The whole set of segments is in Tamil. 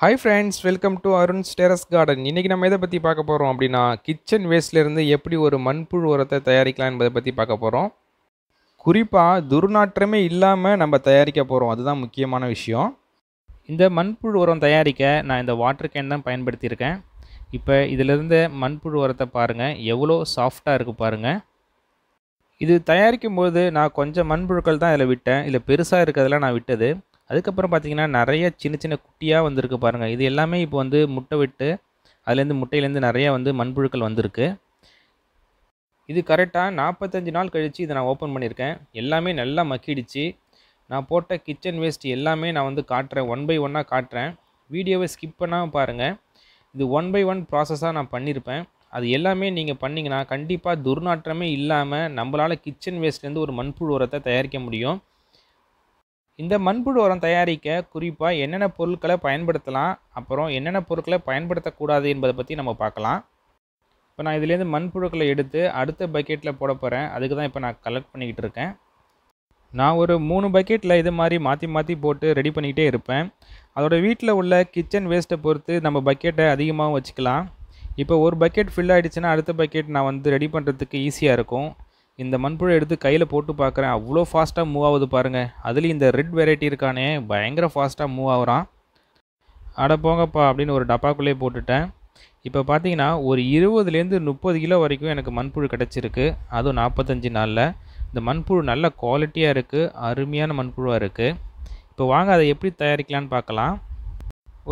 hi friends welcome to Arun terrace garden இன்றைக்கி நம்ம எதை பற்றி பார்க்க போகிறோம் அப்படின்னா கிச்சன் வேஸ்ட்லேருந்து எப்படி ஒரு மண்புழு உரத்தை தயாரிக்கலாம் என்பதை பற்றி பார்க்க போகிறோம் குறிப்பாக துர்நாற்றமே இல்லாமல் நம்ம தயாரிக்க போகிறோம் அதுதான் முக்கியமான விஷயம் இந்த மண்புழு உரம் தயாரிக்க நான் இந்த வாட்டர் கேன் தான் பயன்படுத்தியிருக்கேன் இப்போ இதிலிருந்து மண்புழு உரத்தை பாருங்கள் எவ்வளோ சாஃப்டாக இருக்குது பாருங்கள் இது தயாரிக்கும் போது நான் கொஞ்சம் மண்புழுக்கள் தான் இதில் விட்டேன் இல்லை பெருசாக இருக்கிறதெல்லாம் நான் விட்டது அதுக்கப்புறம் பார்த்திங்கன்னா நிறைய சின்ன சின்ன குட்டியாக வந்திருக்கு பாருங்கள் இது எல்லாமே இப்போ வந்து முட்டை விட்டு அதுலேருந்து முட்டையிலேருந்து நிறையா வந்து மண்புழுக்கள் வந்திருக்கு இது கரெக்டாக நாற்பத்தஞ்சு நாள் கழித்து இதை நான் ஓப்பன் பண்ணியிருக்கேன் எல்லாமே நல்லா மக்கிடுச்சு நான் போட்ட கிச்சன் வேஸ்ட் எல்லாமே நான் வந்து காட்டுறேன் ஒன் பை ஒன்னாக காட்டுறேன் வீடியோவை ஸ்கிப் பண்ணாமல் பாருங்கள் இது ஒன் பை ஒன் ப்ராசஸாக நான் பண்ணியிருப்பேன் அது எல்லாமே நீங்கள் பண்ணிங்கன்னா கண்டிப்பாக துர்நாற்றமே இல்லாமல் நம்மளால் கிச்சன் வேஸ்ட்லேருந்து ஒரு மண்புழு உரத்தை தயாரிக்க முடியும் இந்த மண்புழு உரம் தயாரிக்க குறிப்பாக என்னென்ன பொருட்களை பயன்படுத்தலாம் அப்புறம் என்னென்ன பொருட்களை பயன்படுத்தக்கூடாது என்பதை பற்றி நம்ம பார்க்கலாம் இப்போ நான் இதுலேருந்து மண்புழுக்களை எடுத்து அடுத்த பக்கெட்டில் போட போகிறேன் அதுக்கு தான் இப்போ நான் கலெக்ட் பண்ணிக்கிட்டு இருக்கேன் நான் ஒரு மூணு பக்கெட்டில் இது மாதிரி மாற்றி மாற்றி போட்டு ரெடி பண்ணிக்கிட்டே இருப்பேன் அதோடய வீட்டில் உள்ள கிச்சன் வேஸ்ட்டை பொறுத்து நம்ம பக்கெட்டை அதிகமாகவும் வச்சுக்கலாம் இப்போ ஒரு பக்கெட் ஃபில் ஆகிடுச்சுன்னா அடுத்த பக்கெட் நான் வந்து ரெடி பண்ணுறதுக்கு ஈஸியாக இருக்கும் இந்த மண்புழை எடுத்து கையில் போட்டு பார்க்குறேன் அவ்வளோ ஃபாஸ்ட்டாக மூவ் ஆகுது பாருங்கள் அதுலேயும் இந்த ரெட் வெரைட்டி இருக்கானே பயங்கர ஃபாஸ்ட்டாக மூவ் ஆகுறான் அட போங்கப்பா அப்படின்னு ஒரு டப்பாக்குள்ளேயே போட்டுட்டேன் இப்போ பார்த்தீங்கன்னா ஒரு இருபதுலேருந்து முப்பது கிலோ வரைக்கும் எனக்கு மண்புழு கிடச்சிருக்கு அதுவும் நாற்பத்தஞ்சு நாளில் இந்த மண்புழு நல்ல குவாலிட்டியாக இருக்குது அருமையான மண்புழுவாக இருக்குது இப்போ வாங்க அதை எப்படி தயாரிக்கலான்னு பார்க்கலாம்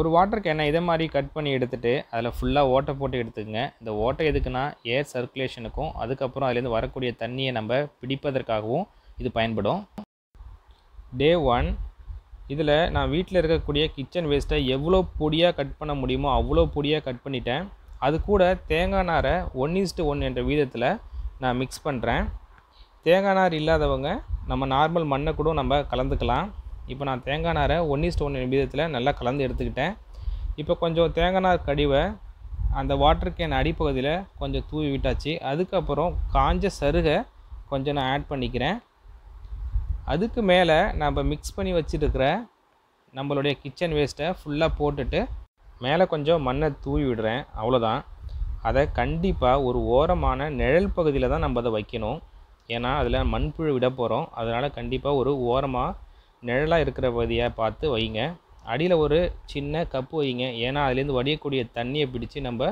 ஒரு வாட்டர் கேனை இதை மாதிரி கட் பண்ணி எடுத்துகிட்டு அதில் ஃபுல்லாக ஓட்டை போட்டு எடுத்துக்கோங்க இந்த ஓட்டை எதுக்குன்னா ஏர் சர்க்குலேஷனுக்கும் அதுக்கப்புறம் அதுலேருந்து வரக்கூடிய தண்ணியை நம்ம பிடிப்பதற்காகவும் இது பயன்படும் டே ஒன் இதில் நான் வீட்டில் இருக்கக்கூடிய கிச்சன் வேஸ்ட்டை எவ்வளோ பொடியாக கட் பண்ண முடியுமோ அவ்வளோ பொடியாக கட் பண்ணிட்டேன் அது கூட தேங்காய் நாரை ஒன் இஸ்ட்டு ஒன் என்ற வீதத்தில் நான் மிக்ஸ் பண்ணுறேன் தேங்காய் நார் இல்லாதவங்க நம்ம நார்மல் மண்ணை கூட நம்ம கலந்துக்கலாம் இப்போ நான் தேங்காய் நாரை ஒன்னி ஸ்டோன் ஒன்று விதத்தில் நல்லா கலந்து எடுத்துக்கிட்டேன் இப்போ கொஞ்சம் தேங்காய் நார் கடிவை அந்த வாட்டர் கேன் அடிப்பகுதியில் கொஞ்சம் தூவி விட்டாச்சு அதுக்கப்புறம் காஞ்ச சருகை கொஞ்சம் நான் ஆட் பண்ணிக்கிறேன் அதுக்கு மேலே நம்ம மிக்ஸ் பண்ணி வச்சுருக்கிற நம்மளுடைய கிச்சன் வேஸ்ட்டை ஃபுல்லாக போட்டுட்டு மேலே கொஞ்சம் மண்ணை தூவி விடுறேன் அவ்வளோதான் அதை கண்டிப்பாக ஒரு ஓரமான நிழல் பகுதியில் தான் நம்ம அதை வைக்கணும் ஏன்னா அதில் மண்புழு விட போகிறோம் அதனால் கண்டிப்பாக ஒரு ஓரமாக நிழலாக இருக்கிற பகுதியாக பார்த்து வைங்க அடியில் ஒரு சின்ன கப்பு வைங்க ஏன்னா அதுலேருந்து வடியக்கூடிய தண்ணியை பிடிச்சி நம்ம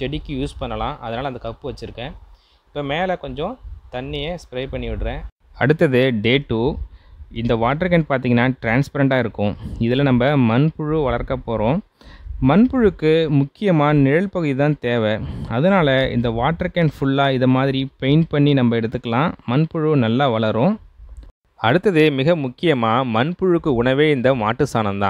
செடிக்கு யூஸ் பண்ணலாம் அதனால் அந்த கப்பு வச்சுருக்கேன் இப்போ மேலே கொஞ்சம் தண்ணியை ஸ்ப்ரே பண்ணி விடுறேன் அடுத்தது டே டூ இந்த வாட்டர் கேன் பார்த்திங்கன்னா டிரான்ஸ்பரண்ட்டாக இருக்கும் இதில் நம்ம மண்புழு வளர்க்க போகிறோம் மண்புழுக்கு முக்கியமாக நிழல் பகுதி தான் தேவை அதனால் இந்த வாட்டர் கேன் ஃபுல்லாக இதை மாதிரி பெயிண்ட் பண்ணி நம்ம எடுத்துக்கலாம் மண்புழு நல்லா வளரும் அடுத்தது மிக முக்கியமாக மண்புழுக்கு உணவே இந்த மாட்டு சாணம்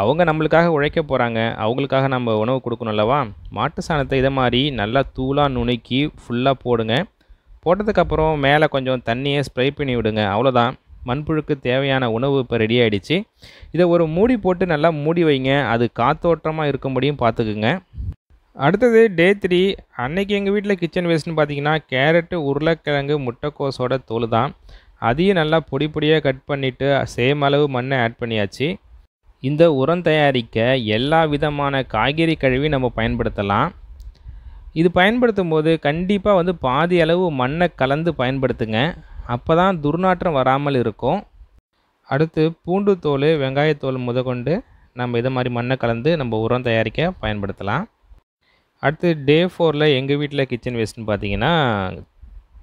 அவங்க நம்மளுக்காக உழைக்க போகிறாங்க அவங்களுக்காக நம்ம உணவு கொடுக்கணும் அல்லவா மாட்டு சாணத்தை இதை மாதிரி நல்லா தூளாக நுணுக்கி ஃபுல்லாக போடுங்க போட்டதுக்கப்புறம் மேலே கொஞ்சம் தண்ணியை ஸ்ப்ரை பண்ணி விடுங்க அவ்வளோதான் மண்புழுக்கு தேவையான உணவு இப்போ ரெடி ஆகிடுச்சு இதை ஒரு மூடி போட்டு நல்லா மூடி வைங்க அது காத்தோட்டமாக இருக்கும்படியும் பார்த்துக்குங்க அடுத்தது டே த்ரீ அன்னைக்கு எங்கள் வீட்டில் கிச்சன் வேஸ்ட்னு பார்த்தீங்கன்னா கேரட்டு உருளைக்கிழங்கு முட்டைக்கோஸோட தோல் தான் அதையும் நல்லா பொடி பொடியாக கட் பண்ணிவிட்டு சேம் அளவு மண்ணை ஆட் பண்ணியாச்சு இந்த உரம் தயாரிக்க எல்லா விதமான காய்கறி கழுவி நம்ம பயன்படுத்தலாம் இது பயன்படுத்தும் போது கண்டிப்பாக வந்து பாதி அளவு மண்ணை கலந்து பயன்படுத்துங்க அப்போ தான் துர்நாற்றம் வராமல் இருக்கும் அடுத்து பூண்டு தோல் வெங்காயத்தோல் முதற்கொண்டு நம்ம இதை மாதிரி மண்ணை கலந்து நம்ம உரம் தயாரிக்க பயன்படுத்தலாம் அடுத்து டே ஃபோரில் எங்கள் வீட்டில் கிச்சன் வேஸ்ட்னு பார்த்தீங்கன்னா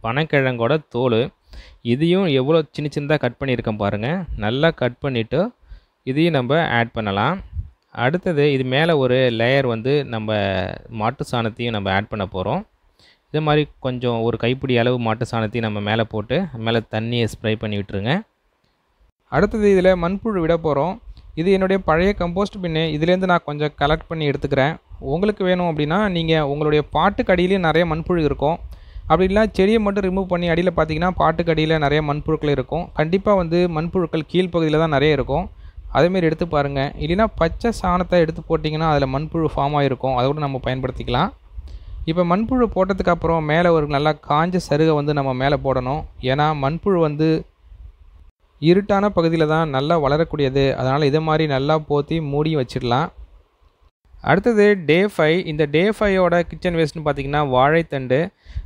பனக்கிழங்கோட தோல் இதையும் எவ்வளோ சின்ன சின்னதாக கட் பண்ணியிருக்கேன் பாருங்கள் நல்லா கட் பண்ணிவிட்டு இதையும் நம்ம ஆட் பண்ணலாம் அடுத்தது இது மேலே ஒரு லேயர் வந்து நம்ம மாட்டு சாணத்தையும் நம்ம ஆட் பண்ண போகிறோம் இதே மாதிரி கொஞ்சம் ஒரு கைப்பிடி அளவு மாட்டு சாணத்தையும் நம்ம மேலே போட்டு மேலே தண்ணியை ஸ்ப்ரே பண்ணி விட்டுருங்க அடுத்தது இதில் மண்புழு விட போகிறோம் இது என்னுடைய பழைய கம்போஸ்ட் பின்னு இதுலேருந்து நான் கொஞ்சம் கலெக்ட் பண்ணி எடுத்துக்கிறேன் உங்களுக்கு வேணும் அப்படின்னா நீங்கள் உங்களுடைய பாட்டுக்கடியிலேயே நிறைய மண்புழு இருக்கும் அப்படி இல்லை செடியை மட்டும் ரிமூவ் பண்ணி அடியில் பார்த்தீங்கன்னா பாட்டுக்கு அடியில் நிறைய மண்புழுக்கள் இருக்கும் கண்டிப்பாக வந்து மண்புழுக்கள் கீழ்ப்பகுதியில் தான் நிறைய இருக்கும் அதேமாரி எடுத்து பாருங்கள் இல்லைன்னா பச்சை சாணத்தை எடுத்து போட்டிங்கன்னா அதில் மண்புழு ஃபார்ம் ஆகிருக்கும் அதை கூட நம்ம பயன்படுத்திக்கலாம் இப்போ மண்புழு போட்டதுக்கு அப்புறம் மேலே ஒரு நல்லா காஞ்ச சருகை வந்து நம்ம மேலே போடணும் ஏன்னா மண்புழு வந்து இருட்டான பகுதியில் தான் நல்லா வளரக்கூடியது அதனால் இதை மாதிரி நல்லா போற்றி மூடி வச்சிடலாம் அடுத்தது டே ஃபைவ் இந்த டே ஃபைவோட கிச்சன் வேஸ்ட்னு பார்த்தீங்கன்னா வாழைத்தண்டு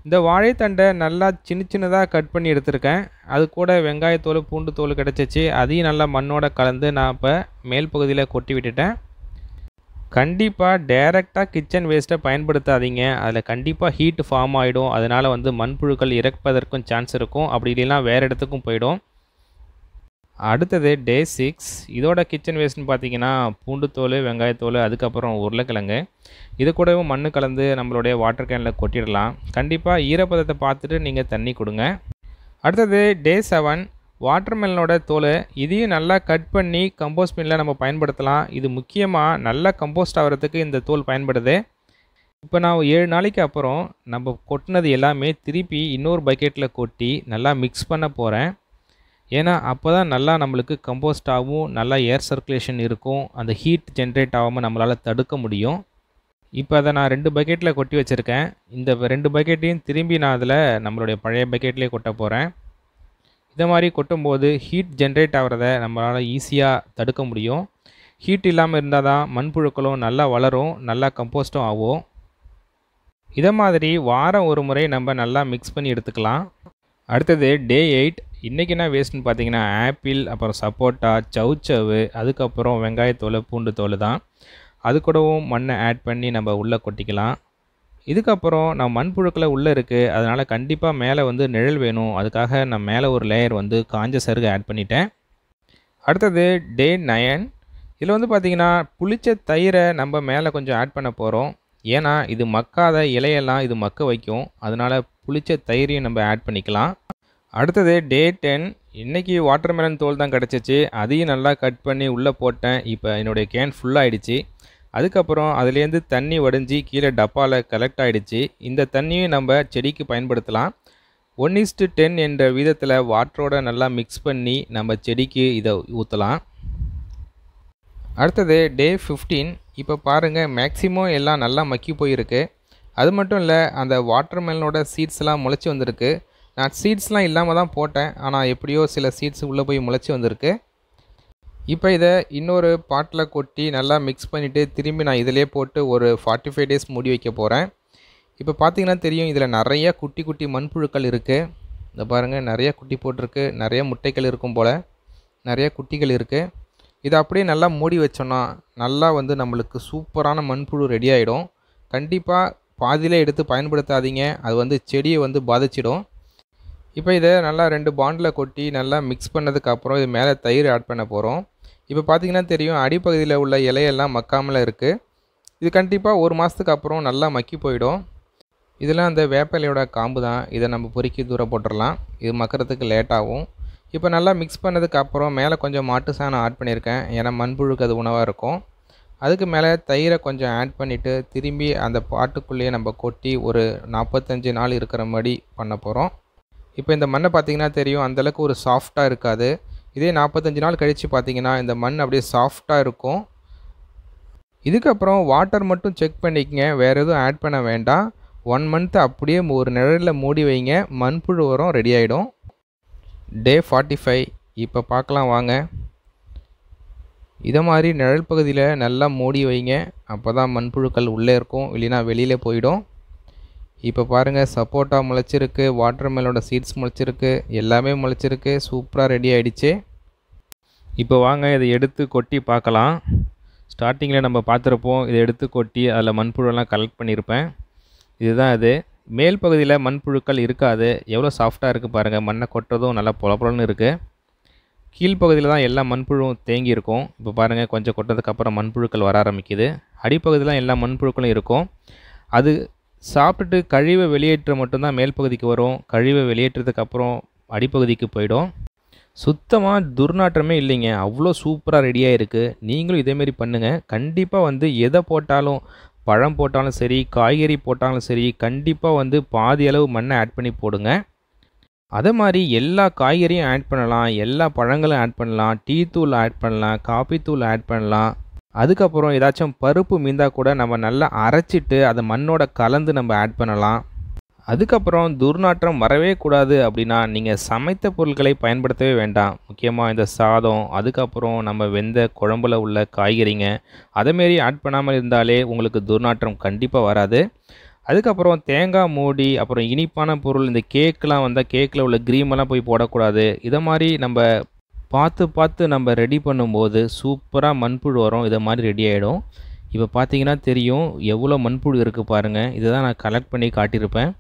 இந்த வாழைத்தண்டை நல்லா சின்ன சின்னதாக கட் பண்ணி எடுத்திருக்கேன் அது கூட வெங்காயத்தோல் பூண்டு தோல் கிடச்சிச்சு அதையும் நல்லா மண்ணோட கலந்து நான் இப்போ மேல் பகுதியில் கொட்டி விட்டுட்டேன் கண்டிப்பாக டேரெக்டாக கிச்சன் வேஸ்ட்டை பயன்படுத்தாதீங்க அதில் கண்டிப்பாக ஹீட் ஃபார்ம் ஆகிடும் அதனால் வந்து மண்புழுக்கள் இறப்பதற்கும் சான்ஸ் இருக்கும் அப்படி இல்லைன்னா வேறு இடத்துக்கும் போயிடும் அடுத்தது டே சிக்ஸ் இதோட கிச்சன் வேஸ்ட்னு பார்த்தீங்கன்னா பூண்டுத்தோல் வெங்காயத்தோல் அதுக்கப்புறம் உருளைக்கிழங்கு இது கூடவும் மண் கலந்து நம்மளுடைய வாட்டர் கேனில் கொட்டிடலாம் கண்டிப்பாக ஈரப்பதத்தை பார்த்துட்டு நீங்கள் தண்ணி கொடுங்க அடுத்தது டே செவன் வாட்டர்மெலனோட தோல் இதையும் நல்லா கட் பண்ணி கம்போஸ்ட் பின்னில் நம்ம பயன்படுத்தலாம் இது முக்கியமாக நல்லா கம்போஸ்ட் ஆகிறதுக்கு இந்த தோல் பயன்படுது இப்போ நான் ஏழு நாளைக்கு அப்புறம் நம்ம கொட்டினது எல்லாமே திருப்பி இன்னொரு பக்கெட்டில் கொட்டி நல்லா மிக்ஸ் பண்ண போகிறேன் ஏன்னா அப்போ தான் நல்லா நம்மளுக்கு கம்போஸ்ட் ஆகும் நல்லா ஏர் சர்க்குலேஷன் இருக்கும் அந்த ஹீட் ஜென்ரேட் ஆகாமல் நம்மளால் தடுக்க முடியும் இப்போ அதை நான் ரெண்டு பக்கெட்டில் கொட்டி வச்சுருக்கேன் இந்த ரெண்டு பக்கெட்டையும் திரும்பி நான் அதில் நம்மளுடைய பழைய பக்கெட்லேயே கொட்ட போகிறேன் இதை மாதிரி கொட்டும்போது ஹீட் ஜென்ரேட் ஆகிறத நம்மளால் ஈஸியாக தடுக்க முடியும் ஹீட் இல்லாமல் இருந்தால் தான் மண்புழுக்களும் நல்லா வளரும் நல்லா கம்போஸ்ட்டும் ஆகும் இதை மாதிரி வாரம் ஒரு முறை நம்ம நல்லா மிக்ஸ் பண்ணி எடுத்துக்கலாம் அடுத்தது டே எயிட் இன்றைக்கி என்ன வேஸ்ட்டுன்னு பார்த்தீங்கன்னா ஆப்பிள் அப்புறம் சப்போட்டா சவுச்சவு அதுக்கப்புறம் வெங்காயத்தோல் பூண்டு தோல் தான் அது கூடவும் மண்ணை ஆட் பண்ணி நம்ம உள்ளே கொட்டிக்கலாம் இதுக்கப்புறம் நான் மண்புழுக்களை உள்ளே இருக்குது அதனால் கண்டிப்பாக மேலே வந்து நிழல் வேணும் அதுக்காக நான் மேலே ஒரு லேயர் வந்து காஞ்ச சருகு ஆட் பண்ணிட்டேன் அடுத்தது டே நயன் இதில் வந்து பார்த்திங்கன்னா புளிச்ச தயிரை நம்ம மேலே கொஞ்சம் ஆட் பண்ண போகிறோம் ஏன்னா இது மக்காத இலையெல்லாம் இது மக்க வைக்கும் அதனால் புளிச்ச தயிரையும் நம்ம ஆட் பண்ணிக்கலாம் அடுத்தது டே டென் இன்றைக்கி வாட்டர்மெலன் தோல் தான் கிடச்சிச்சு அதையும் நல்லா கட் பண்ணி உள்ளே போட்டேன் இப்போ என்னுடைய கேன் ஃபுல்லாகிடுச்சு அதுக்கப்புறம் அதுலேருந்து தண்ணி வடைஞ்சி கீழே டப்பாவில் கலெக்ட் ஆகிடுச்சு இந்த தண்ணியும் நம்ம செடிக்கு பயன்படுத்தலாம் ஒன் இஸ்டு டென் என்ற விதத்தில் வாட்டரோட நல்லா மிக்ஸ் பண்ணி நம்ம செடிக்கு இதை ஊற்றலாம் அடுத்தது டே ஃபிஃப்டீன் இப்போ பாருங்கள் மேக்ஸிமம் எல்லாம் நல்லா மக்கி போயிருக்கு அது மட்டும் இல்லை அந்த வாட்டர்மெலனோட சீட்ஸ்லாம் முளைச்சி வந்திருக்கு நான் சீட்ஸ்லாம் இல்லாமல் தான் போட்டேன் ஆனால் எப்படியோ சில சீட்ஸ் உள்ளே போய் முளைச்சி வந்திருக்கு இப்போ இதை இன்னொரு பாட்டில் கொட்டி நல்லா மிக்ஸ் பண்ணிவிட்டு திரும்பி நான் இதிலே போட்டு ஒரு ஃபார்ட்டி ஃபைவ் டேஸ் மூடி வைக்க போகிறேன் இப்போ பார்த்திங்கன்னா தெரியும் இதில் நிறைய குட்டி குட்டி மண்புழுக்கள் இருக்குது இந்த பாருங்கள் நிறைய குட்டி போட்டிருக்கு நிறைய முட்டைகள் இருக்கும் போல் நிறைய குட்டிகள் இருக்குது இதை அப்படியே நல்லா மூடி வச்சோன்னா நல்லா வந்து நம்மளுக்கு சூப்பரான மண்புழு ரெடி ஆகிடும் கண்டிப்பாக பாதியிலே எடுத்து பயன்படுத்தாதீங்க அது வந்து செடியை வந்து பாதிச்சிடும் இப்போ இதை நல்லா ரெண்டு பாண்டில் கொட்டி நல்லா மிக்ஸ் பண்ணதுக்கு அப்புறம் இது மேலே தயிர் ஆட் பண்ண போகிறோம் இப்போ பார்த்திங்கன்னா தெரியும் அடிப்பகுதியில் உள்ள இலையெல்லாம் மக்காமல் இருக்குது இது கண்டிப்பாக ஒரு மாதத்துக்கு அப்புறம் நல்லா மக்கி போயிடும் இதெல்லாம் அந்த வேப்பலையோட காம்பு தான் இதை நம்ம பொறுக்கி தூரம் போட்டுடலாம் இது மக்கிறதுக்கு லேட்டாகும் இப்போ நல்லா மிக்ஸ் பண்ணதுக்கு அப்புறம் மேலே கொஞ்சம் மாட்டு சாணம் ஆட் பண்ணியிருக்கேன் ஏன்னா மண்புழுக்கு அது உணவாக இருக்கும் அதுக்கு மேலே தயிரை கொஞ்சம் ஆட் பண்ணிவிட்டு திரும்பி அந்த பாட்டுக்குள்ளேயே நம்ம கொட்டி ஒரு நாற்பத்தஞ்சு நாள் இருக்கிற மாதிரி பண்ண போகிறோம் இப்போ இந்த மண்ணை பார்த்தீங்கன்னா தெரியும் அந்தளவுக்கு ஒரு சாஃப்டாக இருக்காது இதே நாற்பத்தஞ்சு நாள் கழித்து பார்த்தீங்கன்னா இந்த மண் அப்படியே சாஃப்டாக இருக்கும் இதுக்கப்புறம் வாட்டர் மட்டும் செக் பண்ணிக்கங்க வேறு எதுவும் ஆட் பண்ண வேண்டாம் ஒன் மந்த்து அப்படியே ஒரு நிழலில் மூடி வைங்க மண்புழு உரம் ரெடி ஆகிடும் டே ஃபார்ட்டி ஃபைவ் இப்போ பார்க்கலாம் வாங்க இதை மாதிரி நிழல் பகுதியில் நல்லா மூடி வைங்க அப்போ தான் மண்புழுக்கள் உள்ளே இருக்கும் இல்லைன்னா வெளியில் போயிடும் இப்போ பாருங்கள் சப்போட்டா முளைச்சிருக்கு வாட்டர்மெலோட சீட்ஸ் முளைச்சிருக்கு எல்லாமே முளைச்சிருக்கு சூப்பராக ரெடி ஆகிடுச்சு இப்போ வாங்க இதை எடுத்து கொட்டி பார்க்கலாம் ஸ்டார்டிங்கில் நம்ம பார்த்துருப்போம் இதை எடுத்து கொட்டி அதில் மண்புழுலாம் கலெக்ட் பண்ணியிருப்பேன் இதுதான் இது மேல் பகுதியில் மண்புழுக்கள் இருக்காது எவ்வளோ சாஃப்டாக இருக்குது பாருங்கள் மண்ணை கொட்டுறதும் நல்லா புலப்புலன்னு இருக்குது கீழ்ப்பகுதியில் தான் எல்லா மண்புழுவும் தேங்கி இருக்கும் இப்போ பாருங்கள் கொஞ்சம் கொட்டதுக்கப்புறம் மண்புழுக்கள் வர ஆரம்பிக்குது அடிப்பகுதியில் எல்லா மண்புழுக்களும் இருக்கும் அது சாப்பிட்டுட்டு கழிவை வெளியேற்ற மட்டும்தான் மேல் பகுதிக்கு வரும் கழிவை வெளியேற்றதுக்கு அப்புறம் அடிப்பகுதிக்கு போயிடும் சுத்தமாக துர்நாற்றமே இல்லைங்க அவ்வளோ சூப்பராக ரெடியாக இருக்குது நீங்களும் இதேமாரி பண்ணுங்கள் கண்டிப்பாக வந்து எதை போட்டாலும் பழம் போட்டாலும் சரி காய்கறி போட்டாலும் சரி கண்டிப்பாக வந்து பாதி அளவு மண்ணை ஆட் பண்ணி போடுங்க அதே மாதிரி எல்லா காய்கறியும் ஆட் பண்ணலாம் எல்லா பழங்களும் ஆட் பண்ணலாம் டீ தூள் ஆட் பண்ணலாம் காஃபி தூள் ஆட் பண்ணலாம் அதுக்கப்புறம் ஏதாச்சும் பருப்பு மீந்தால் கூட நம்ம நல்லா அரைச்சிட்டு அதை மண்ணோட கலந்து நம்ம ஆட் பண்ணலாம் அதுக்கப்புறம் துர்நாற்றம் வரவே கூடாது அப்படின்னா நீங்கள் சமைத்த பொருட்களை பயன்படுத்தவே வேண்டாம் முக்கியமாக இந்த சாதம் அதுக்கப்புறம் நம்ம வெந்த குழம்புல உள்ள காய்கறிங்க அதேமாரி ஆட் பண்ணாமல் இருந்தாலே உங்களுக்கு துர்நாற்றம் கண்டிப்பாக வராது அதுக்கப்புறம் தேங்காய் மூடி அப்புறம் இனிப்பான பொருள் இந்த கேக்கெலாம் வந்தால் கேக்கில் உள்ள க்ரீமெல்லாம் போய் போடக்கூடாது இதை மாதிரி நம்ம பார்த்து பார்த்து நம்ம ரெடி பண்ணும்போது சூப்பராக மண்புழு வரும் இதை மாதிரி ரெடி ஆகிடும் இப்போ பார்த்தீங்கன்னா தெரியும் எவ்வளோ மண்புழு இருக்குது பாருங்கள் இதை தான் நான் கலெக்ட் பண்ணி காட்டியிருப்பேன்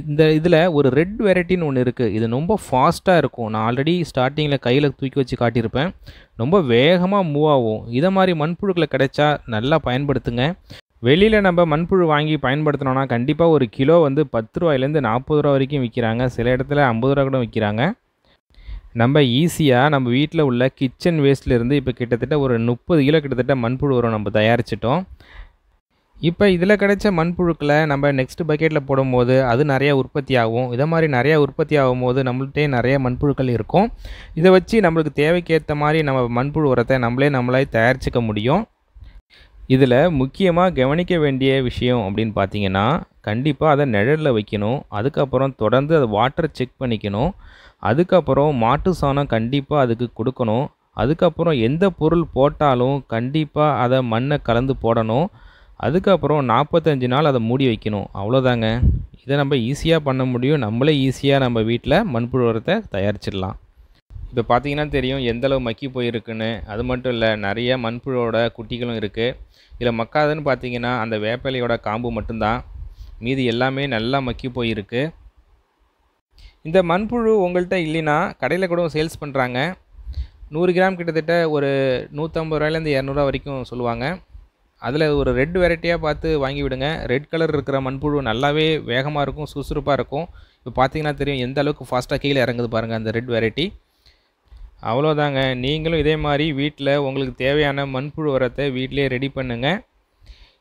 இந்த இதில் ஒரு ரெட் வெரைட்டின்னு ஒன்று இருக்குது இது ரொம்ப ஃபாஸ்ட்டாக இருக்கும் நான் ஆல்ரெடி ஸ்டார்டிங்கில் கையில் தூக்கி வச்சு காட்டியிருப்பேன் ரொம்ப வேகமாக மூவ் ஆகும் இதை மாதிரி மண்புழுக்களை கிடைச்சா நல்லா பயன்படுத்துங்க வெளியில் நம்ம மண்புழு வாங்கி பயன்படுத்தினோன்னா கண்டிப்பாக ஒரு கிலோ வந்து பத்து ரூபாயிலேருந்து நாற்பது ரூபா வரைக்கும் விற்கிறாங்க சில இடத்துல ஐம்பது ரூபா கூட விற்கிறாங்க நம்ம ஈஸியாக நம்ம வீட்டில் உள்ள கிச்சன் வேஸ்ட்லேருந்து இப்போ கிட்டத்தட்ட ஒரு முப்பது கிலோ கிட்டத்தட்ட மண்புழு உரம் நம்ம தயாரிச்சிட்டோம் இப்போ இதில் கிடைச்ச மண்புழுக்களை நம்ம நெக்ஸ்ட் பக்கெட்டில் போடும்போது அது நிறையா உற்பத்தி ஆகும் இதை மாதிரி நிறையா உற்பத்தி ஆகும்போது நம்மள்கிட்டே நிறைய மண்புழுக்கள் இருக்கும் இதை வச்சு நம்மளுக்கு தேவைக்கேற்ற மாதிரி நம்ம மண்புழு உரத்தை நம்மளே நம்மளே தயாரிச்சிக்க முடியும் இதில் முக்கியமாக கவனிக்க வேண்டிய விஷயம் அப்படின்னு பார்த்தீங்கன்னா கண்டிப்பாக அதை நிழலில் வைக்கணும் அதுக்கப்புறம் தொடர்ந்து அதை வாட்டரை செக் பண்ணிக்கணும் அதுக்கப்புறம் மாட்டு சாணம் கண்டிப்பாக அதுக்கு கொடுக்கணும் அதுக்கப்புறம் எந்த பொருள் போட்டாலும் கண்டிப்பாக அதை மண்ணை கலந்து போடணும் அதுக்கப்புறம் நாற்பத்தஞ்சு நாள் அதை மூடி வைக்கணும் அவ்வளோதாங்க இதை நம்ம ஈஸியாக பண்ண முடியும் நம்மளே ஈஸியாக நம்ம வீட்டில் மண்புழு உரத்தை தயாரிச்சிடலாம் இப்போ பார்த்தீங்கன்னா தெரியும் எந்தளவு மக்கி போயிருக்குன்னு அது மட்டும் இல்லை நிறைய மண்புழுவோட குட்டிகளும் இருக்குது இதில் மக்காதுன்னு பார்த்தீங்கன்னா அந்த வேப்பிலையோட காம்பு மட்டும்தான் மீதி எல்லாமே நல்லா மக்கி போயிருக்கு இந்த மண்புழு உங்கள்கிட்ட இல்லைன்னா கடையில் கூட சேல்ஸ் பண்ணுறாங்க நூறு கிராம் கிட்டத்தட்ட ஒரு நூற்றம்பது ரூபாயிலேருந்து இரநூறுவா வரைக்கும் சொல்லுவாங்க அதில் ஒரு ரெட் வெரைட்டியாக பார்த்து வாங்கி விடுங்க ரெட் கலர் இருக்கிற மண்புழு நல்லாவே வேகமாக இருக்கும் சுறுசுறுப்பாக இருக்கும் இப்போ பார்த்தீங்கன்னா தெரியும் எந்த அளவுக்கு ஃபாஸ்ட்டாக கீழே இறங்குது பாருங்கள் அந்த ரெட் வெரைட்டி அவ்வளோதாங்க நீங்களும் இதே மாதிரி வீட்டில் உங்களுக்கு தேவையான மண்புழு உரத்தை வீட்டிலே ரெடி பண்ணுங்கள்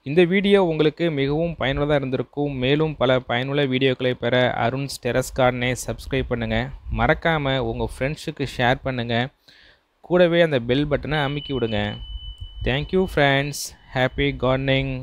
இந்த வீடியோ உங்களுக்கு மிகவும் பயனுள்ளதாக இருந்திருக்கும் மேலும் பல பயனுள்ள வீடியோக்களை பெற அருண் ஸ்டெரஸ் கார்டனை சப்ஸ்கிரைப் பண்ணுங்கள் மறக்காமல் உங்கள் ஃப்ரெண்ட்ஸுக்கு ஷேர் பண்ணுங்கள் கூடவே அந்த பெல் பட்டனை அமுக்கி விடுங்க தேங்க்யூ ஃப்ரெண்ட்ஸ் ஹாப்பி கார்டனிங்